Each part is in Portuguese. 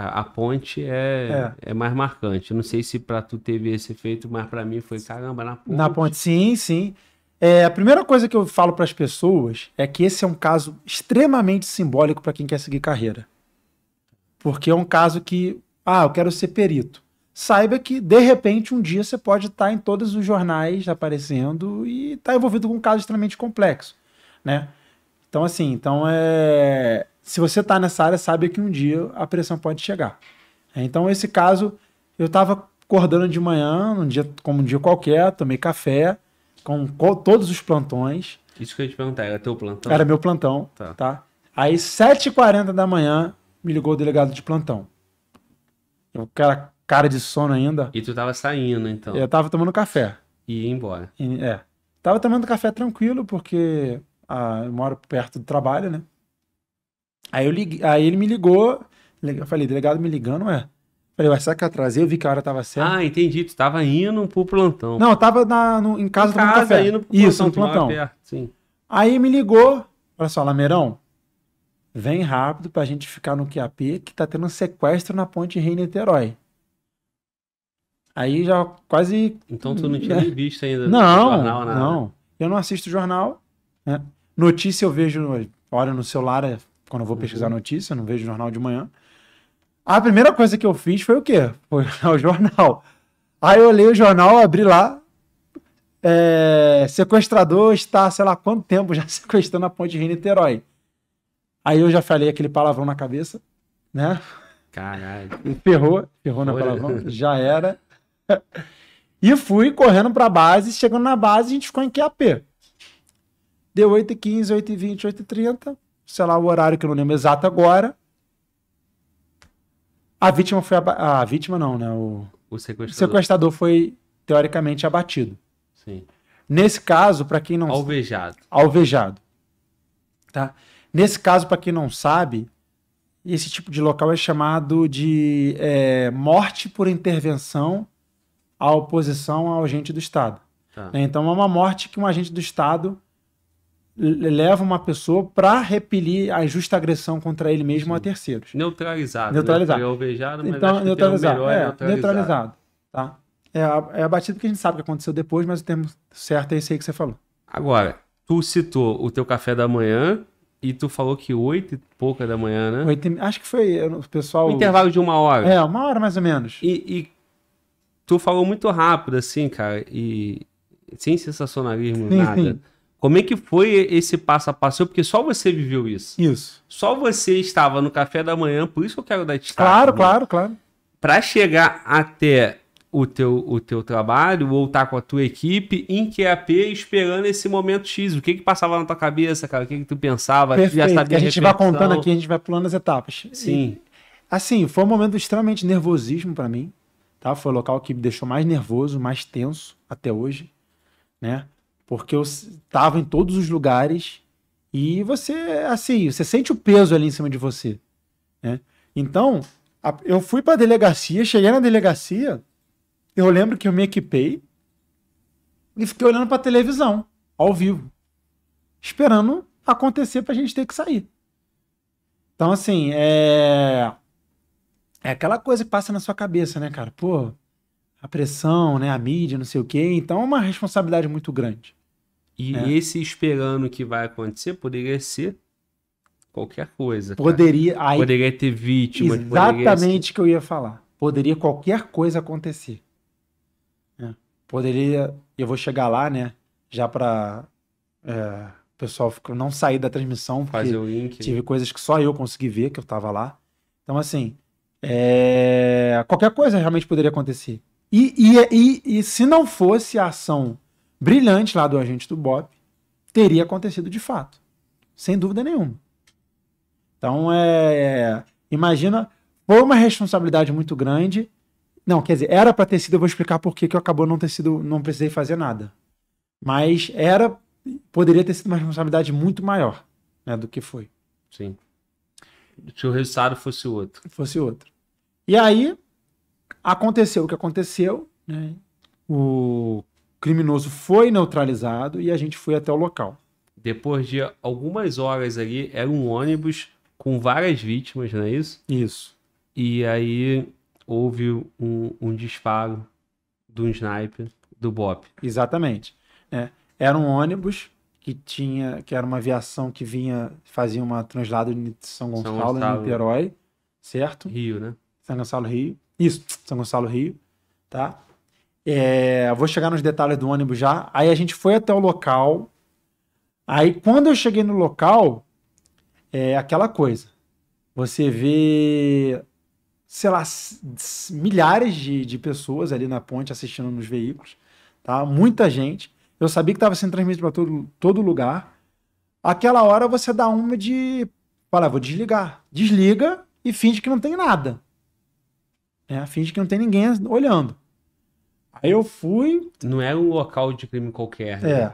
a, a, ponte é, é. é mais marcante. não sei se para tu teve esse efeito, mas para mim foi caramba na ponte. Na ponte, sim, sim. É, a primeira coisa que eu falo para as pessoas é que esse é um caso extremamente simbólico para quem quer seguir carreira. Porque é um caso que, ah, eu quero ser perito. Saiba que, de repente, um dia você pode estar tá em todos os jornais aparecendo e estar tá envolvido com um caso extremamente complexo, né? Então, assim, então é, se você está nessa área, sabe que um dia a pressão pode chegar. É, então, esse caso, eu estava acordando de manhã, um dia, como um dia qualquer, tomei café com todos os plantões. Isso que eu ia te perguntar, era teu plantão? Era meu plantão, tá. tá? Aí, 7h40 da manhã, me ligou o delegado de plantão. Eu, cara, cara de sono ainda. E tu tava saindo, então? É, eu tava tomando café. E ia embora. E, é. Tava tomando café tranquilo, porque ah, eu moro perto do trabalho, né? Aí, eu liguei, aí ele me ligou, eu falei, delegado me ligando, é. Falei, vai será que eu atrasei? Eu vi que a hora tava certa. Ah, entendi. Tu tava indo pro plantão. Não, eu tava na, no, em casa em tomando café. Indo pro plantão, Isso, no plantão. Perto, sim. Aí me ligou, olha só, Lameirão, vem rápido pra gente ficar no QAP que tá tendo um sequestro na ponte Rio-Niterói. Aí já quase. Então tu não tinha é. visto ainda não, jornal, nada. Não, eu não assisto jornal. Né? Notícia eu vejo, olho no celular, é quando eu vou pesquisar notícia, uhum. notícia, não vejo jornal de manhã. A primeira coisa que eu fiz foi o quê? Foi o jornal. Aí eu olhei o jornal, abri lá. É, sequestrador está, sei lá quanto tempo, já sequestrando a ponte Rio-Niterói. Aí eu já falei aquele palavrão na cabeça, né? Caralho. Ferrou, ferrou na palavrão, já era. E fui correndo pra base, chegando na base, a gente ficou em QAP. Deu 8h15, 8h20, 8h30 sei lá o horário que eu não lembro exato agora. A vítima foi. A vítima não, né? O, o sequestrador. O sequestrador foi, teoricamente, abatido. Sim. Nesse caso, para quem não. Alvejado. Alvejado. Tá? Nesse caso, para quem não sabe, esse tipo de local é chamado de é, morte por intervenção à oposição ao agente do Estado. Tá. Né? Então, é uma morte que um agente do Estado leva uma pessoa para repelir a justa agressão contra ele mesmo Sim. a uhum. terceiros. Neutralizado. Né? Neutralizado. Alvejado, mas então, neutralizado. É, é, neutralizado. neutralizado. Tá? É a, é a batida que a gente sabe que aconteceu depois, mas o termo certo é esse aí que você falou. Agora, tu citou o teu café da manhã e tu falou que oito e pouca da manhã, né? Oito, acho que foi é, o pessoal... Um intervalo de uma hora. É, uma hora mais ou menos. E, e tu falou muito rápido, assim, cara, e sem sensacionalismo, sim, nada. Sim como é que foi esse passo a passo? Porque só você viveu isso. Isso. Só você estava no café da manhã, por isso eu quero dar destaque. Claro, né? claro, claro. Para chegar até o teu, o teu trabalho ou estar tá com a tua equipe em QAP esperando esse momento X. O que que passava na tua cabeça, cara? O que que tu pensava? Perfeito. Já sabia a gente vai contando aqui, a gente vai pulando as etapas. Sim. E, assim, foi um momento extremamente nervosismo para mim, tá? Foi o local que me deixou mais nervoso, mais tenso até hoje, né? Porque eu estava em todos os lugares e você, assim, você sente o peso ali em cima de você. Né? Então, a, eu fui para a delegacia, cheguei na delegacia, eu lembro que eu me equipei e fiquei olhando para a televisão, ao vivo, esperando acontecer para a gente ter que sair. Então, assim, é. É aquela coisa que passa na sua cabeça, né, cara? Pô, a pressão, né, a mídia, não sei o quê. Então é uma responsabilidade muito grande. E é. esse esperando que vai acontecer poderia ser qualquer coisa. Poderia. Aí, poderia ter vítima. Exatamente o que eu ia falar. Poderia qualquer coisa acontecer. É. Poderia. Eu vou chegar lá, né? Já para é, pessoal não sair da transmissão. Fazer o link. Né? Tive né? coisas que só eu consegui ver, que eu tava lá. Então, assim. É, qualquer coisa realmente poderia acontecer. E, e, e, e se não fosse a ação brilhante lá do agente do Bob teria acontecido de fato, sem dúvida nenhuma. Então, é, é imagina, foi uma responsabilidade muito grande. Não, quer dizer, era para ter sido, eu vou explicar por que eu acabou não ter sido, não precisei fazer nada. Mas era, poderia ter sido uma responsabilidade muito maior né, do que foi. Sim. Se o resultado fosse outro. Fosse outro. E aí, aconteceu o que aconteceu, né? O criminoso foi neutralizado e a gente foi até o local. Depois de algumas horas ali, era um ônibus com várias vítimas, não é isso? Isso. E aí houve um, um disparo de um sniper do BOP. Exatamente. É. Era um ônibus que tinha, que era uma aviação que vinha, fazia uma translada de São Gonçalo, São Gonçalo. Niterói, certo? Rio, né? São Gonçalo Rio. Isso, São Gonçalo Rio, tá? É, vou chegar nos detalhes do ônibus já. Aí a gente foi até o local. Aí quando eu cheguei no local, é aquela coisa. Você vê, sei lá, milhares de, de pessoas ali na ponte assistindo nos veículos, tá? Muita gente. Eu sabia que estava sendo transmitido para todo, todo lugar. Aquela hora você dá uma de. Fala, ah, vou desligar. Desliga e finge que não tem nada. É, finge que não tem ninguém olhando. Aí eu fui. Não é um local de crime qualquer. Né? É.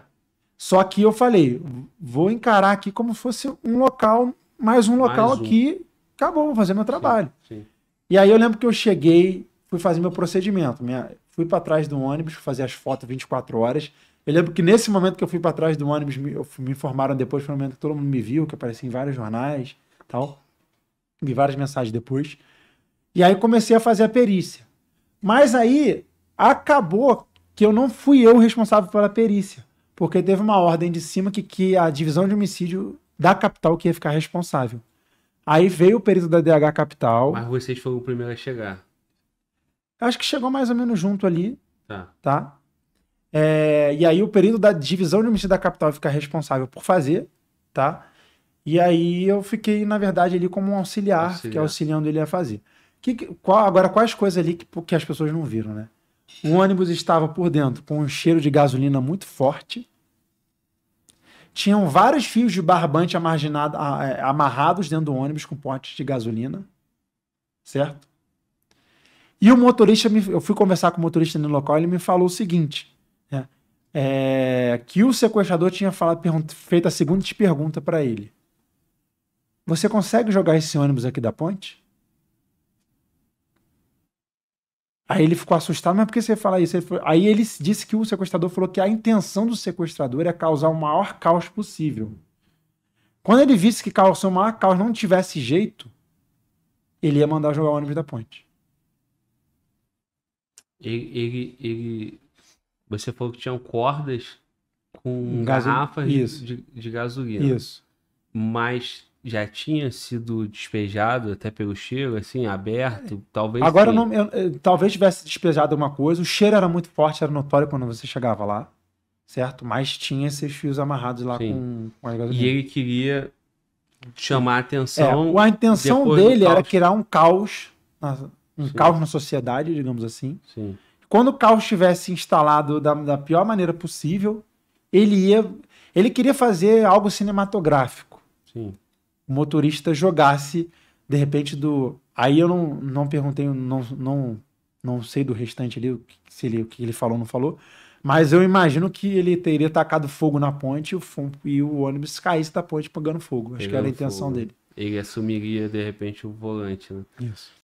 Só que eu falei, vou encarar aqui como fosse um local, mais um local mais um. aqui, acabou, vou fazer meu trabalho. Sim, sim. E aí eu lembro que eu cheguei, fui fazer meu procedimento, minha, fui para trás do ônibus, fazer as fotos 24 horas. Eu lembro que nesse momento que eu fui para trás do ônibus, me, me informaram depois, foi um momento que todo mundo me viu, que apareci em vários jornais tal. Vi várias mensagens depois. E aí comecei a fazer a perícia. Mas aí Acabou que eu não fui eu responsável pela perícia, porque teve uma ordem de cima que, que a divisão de homicídio da capital que ia ficar responsável. Aí veio o perito da DH Capital. Mas vocês foram o primeiro a chegar. Acho que chegou mais ou menos junto ali. Tá. tá? É, e aí o perito da divisão de homicídio da capital fica responsável por fazer, tá? E aí eu fiquei, na verdade, ali como um auxiliar, auxiliar. fiquei auxiliando ele a fazer. Que, qual, agora, quais coisas ali que, que as pessoas não viram, né? O ônibus estava por dentro com um cheiro de gasolina muito forte. Tinham vários fios de barbante é, amarrados dentro do ônibus com potes de gasolina. Certo? E o motorista, me, eu fui conversar com o motorista no local, ele me falou o seguinte: né, é, que o sequestrador tinha falado, pergunta, feito a seguinte pergunta para ele: Você consegue jogar esse ônibus aqui da ponte? Aí ele ficou assustado, mas por que você fala isso? Ele falou... aí ele disse que o sequestrador falou que a intenção do sequestrador era causar o maior caos possível. Quando ele visse que causou o maior caos não tivesse jeito, ele ia mandar jogar o ônibus da ponte. Ele, ele, ele... Você falou que tinham cordas com Gaso... garrafas de, de gasolina. Isso. Mas já tinha sido despejado até pelo cheiro, assim, aberto, é. talvez. Agora não, eu, eu, eh, talvez tivesse despejado alguma coisa. O cheiro era muito forte, era notório quando você chegava lá, certo? Mas tinha esses fios amarrados lá com, com, com E ele queria chamar a é, atenção. É, a intenção dele era criar um caos, um Sim. caos na sociedade, digamos assim. Sim. Quando o caos estivesse instalado da, da pior maneira possível, ele ia, ele queria fazer algo cinematográfico. Sim o motorista jogasse, de repente, do. Aí eu não, não perguntei, não, não, não sei do restante ali, se ele, o que ele falou não falou, mas eu imagino que ele teria tacado fogo na ponte e o, e o ônibus caísse da ponte pagando fogo. Acho Pegando que era a intenção fogo. dele. Ele assumiria, de repente, o volante, né? Isso.